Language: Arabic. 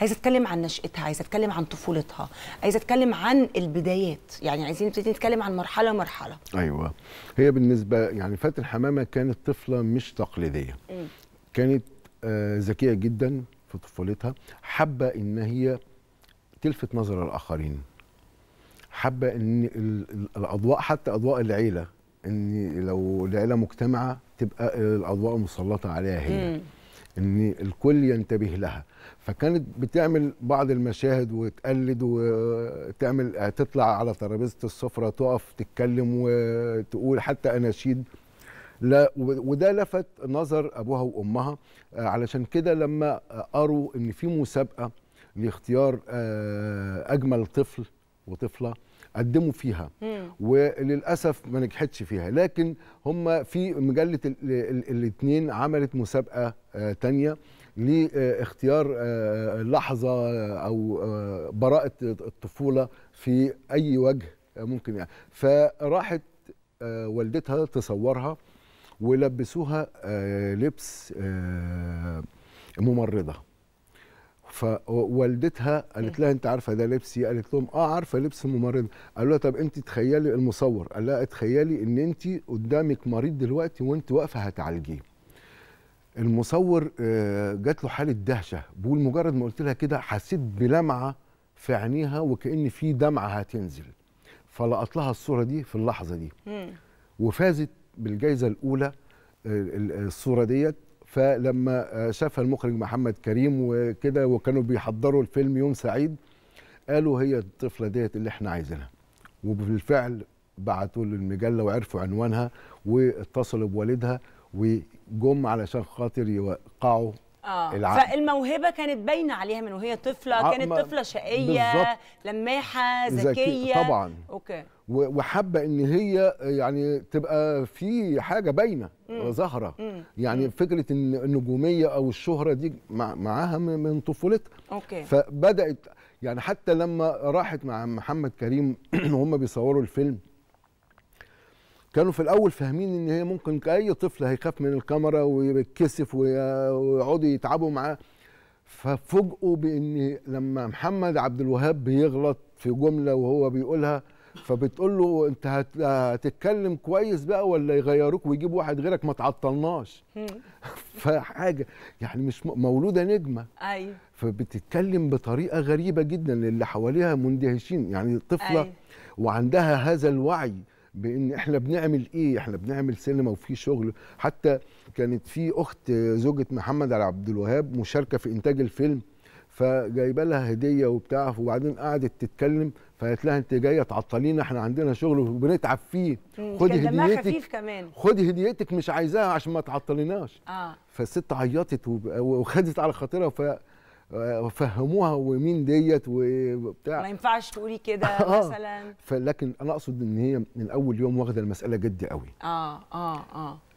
عايزه اتكلم عن نشاتها عايزه اتكلم عن طفولتها عايزه اتكلم عن البدايات يعني عايزين نبتدي نتكلم عن مرحله مرحله ايوه هي بالنسبه يعني فاتن حمامه كانت طفله مش تقليديه م. كانت آه، ذكيه آه جدا في طفولتها حابه ان هي تلفت نظر الاخرين حابه ان الاضواء حتى اضواء العيله ان لو العيله مجتمعه تبقى الاضواء مسلطه عليها هي م. ان الكل ينتبه لها فكانت بتعمل بعض المشاهد وتقلد وتعمل تطلع على ترابيزه السفره تقف تتكلم وتقول حتى اناشيد لا وده لفت نظر ابوها وامها علشان كده لما قروا ان في مسابقه لاختيار آه، اجمل طفل وطفله قدموا فيها وللاسف ما نجحتش فيها لكن هم في مجله الاثنين عملت مسابقه آه، تانية لاختيار آه، آه، لحظه او براءه الطفوله في اي وجه ممكن يعني فراحت والدتها تصورها ولبسوها لبس ممرضه فوالدتها قالت لها انت عارفه ده لبسي قالت لهم اه عارفه لبس الممرضه قالوا لها طب انت تخيلي المصور قال لها تخيلي ان انت قدامك مريض دلوقتي وانت واقفه هتعالجيه المصور آه، جات له حاله دهشه بقول مجرد ما قلت لها كده حسيت بلمعه في عينيها وكان في دمعه هتنزل فلقط لها الصوره دي في اللحظه دي وفازت بالجائزه الاولى آه، آه، الصوره ديت فلما شافها آه، المخرج محمد كريم وكده وكانوا بيحضروا الفيلم يوم سعيد قالوا هي الطفله ديت اللي احنا عايزينها وبالفعل بعتوا للمجله وعرفوا عنوانها واتصلوا بوالدها وجم علشان خاطر يوقعوا آه. العقل فالموهبه كانت باينه عليها من وهي طفله كانت طفله شقيه لماحه ذكيه طبعا اوكي وحابه ان هي يعني تبقى في حاجه باينه ظاهره يعني مم. فكره النجوميه او الشهره دي معاها من طفولتها اوكي فبدات يعني حتى لما راحت مع محمد كريم وهم بيصوروا الفيلم كانوا في الاول فاهمين ان هي ممكن اي طفل هيخاف من الكاميرا ويتكسف ويقعدوا يتعبوا معاه ففوجئوا بان لما محمد عبد الوهاب بيغلط في جمله وهو بيقولها فبتقول له انت هتتكلم كويس بقى ولا يغيروك ويجيبوا واحد غيرك ما تعطلناش فحاجه يعني مش مولوده نجمه ايوه فبتتكلم بطريقه غريبه جدا اللي حواليها مندهشين يعني طفله أيوه. وعندها هذا الوعي بان احنا بنعمل ايه احنا بنعمل سينما وفي شغل حتى كانت في اخت زوجة محمد عبد الوهاب مشاركة في انتاج الفيلم فجايبه لها هديه وبتاع وبعدين قعدت تتكلم فقالت لها انت جايه تعطلينا احنا عندنا شغل وبنتعب فيه خدي هديتك خفيف كمان خدي هديتك مش عايزاها عشان ما تعطليناش آه. فالست عيطت وخدت على خاطرها فهموها ومين ديت وبتاع ما ينفعش تقولي كده آه مثلا فلكن انا اقصد ان هي من اول يوم واخده المساله جدي قوي اه اه اه